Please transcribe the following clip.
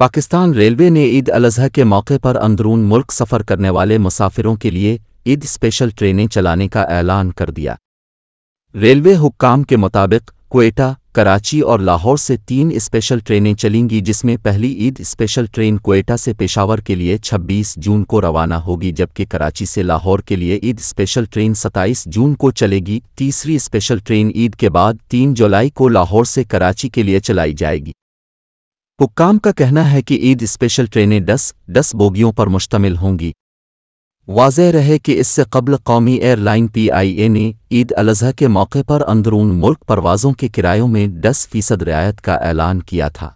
Pakistan railway ने ईद अलजह के मौके पर अंदरून मुल्क सफ़र करने वाले मुसाफिरों के लिए ईद स्पेशल ट्रेनें चलाने का ऐलान कर दिया रेलवे हुक्काम के मुताबिक कोयटा कराची और लाहौर से तीन स्पेशल ट्रेनें चलेंगी जिसमें पहली ईद स्पेशल ट्रेन कोयटा से पेशावर के लिए 26 जून को रवाना होगी जबकि कराची से लाहौर के लिए ईद स्पेशल ट्रेन 27 जून को चलेगी तीसरी स्पेशल ट्रेन ईद के बाद 3 जुलाई को लाहौर से कराची के लिए चलाई जाएगी हुक्काम का कहना है कि ईद स्पेशल ट्रेनें दस दस बोगियों पर मुश्तमिल होंगी वाज रहे कि इससे कबल कौमी एयरलाइन पीआईए ने ईद अलजह के मौके पर अंदरून मुल्क परवाज़ों के किरायों में 10 फीसद रियायत का ऐलान किया था